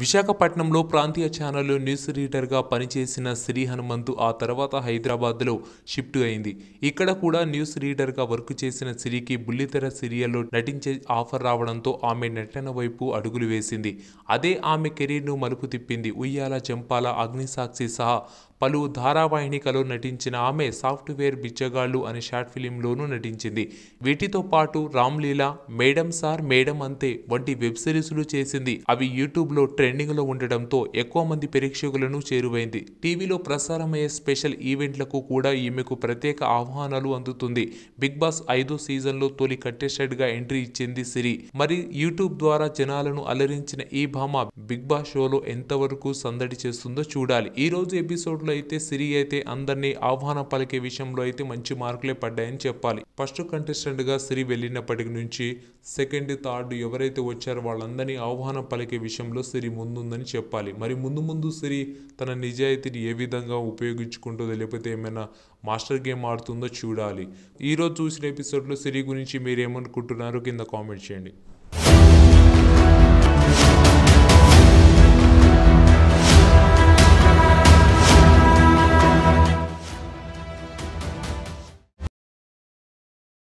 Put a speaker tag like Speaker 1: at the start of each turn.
Speaker 1: విశాఖపట్నంలో ప్రాంతీయ ఛానల్లో న్యూస్ రీడర్గా పనిచేసిన శ్రీ హనుమంతు ఆ తర్వాత హైదరాబాద్లో షిఫ్ట్ అయింది ఇక్కడ కూడా న్యూస్ రీడర్గా వర్క్ చేసిన సిరికి బుల్లితెర సీరియల్లో నటించే ఆఫర్ రావడంతో ఆమె నటన వైపు అడుగులు వేసింది అదే ఆమె కెరీర్ను మలుపు తిప్పింది ఉయ్యాల చెంపాల అగ్నిసాక్షి సహా పలు ధారావాహినికలో నటించిన ఆమె సాఫ్ట్వేర్ బిచ్చగాళ్ళు అనే షార్ట్ ఫిలింలోనూ నటించింది వీటితో పాటు రామ్లీలా మేడం సార్ మేడం అంతే వంటి వెబ్ సిరీస్లు చేసింది అవి యూట్యూబ్లో ట్రెండింగ్లో ఉండడంతో ఎక్కువ మంది ప్రేక్షకులను చేరువైంది టీవీలో ప్రసారమయ్యే స్పెషల్ ఈవెంట్లకు కూడా ఈమెకు ప్రత్యేక ఆహ్వానాలు అందుతుంది బిగ్ బాస్ ఐదో సీజన్లో తొలి కంటెస్టెంట్గా ఎంట్రీ ఇచ్చింది సిరి మరి యూట్యూబ్ ద్వారా జనాలను అలరించిన ఈ భామ బిగ్ బాస్ షోలో ఎంతవరకు సందడి చేస్తుందో చూడాలి ఈ రోజు ఎపిసోడ్ దాంట్లో అయితే సిరి అయితే అందరినీ ఆహ్వానం పలికే విషయంలో అయితే మంచి మార్కులే పడ్డాయని చెప్పాలి ఫస్ట్ కంటెస్టెంట్గా సిరి వెళ్ళినప్పటికి నుంచి సెకండ్ థర్డ్ ఎవరైతే వచ్చారో వాళ్ళందరినీ ఆహ్వానం పలికే విషయంలో సిరి ముందుందని చెప్పాలి మరి ముందు ముందు సిరి తన నిజాయితీని ఏ విధంగా ఉపయోగించుకుంటుందో లేకపోతే ఏమైనా మాస్టర్ గేమ్ ఆడుతుందో చూడాలి ఈరోజు చూసిన ఎపిసోడ్లో సిరి గురించి మీరు ఏమనుకుంటున్నారో కింద కామెంట్ చేయండి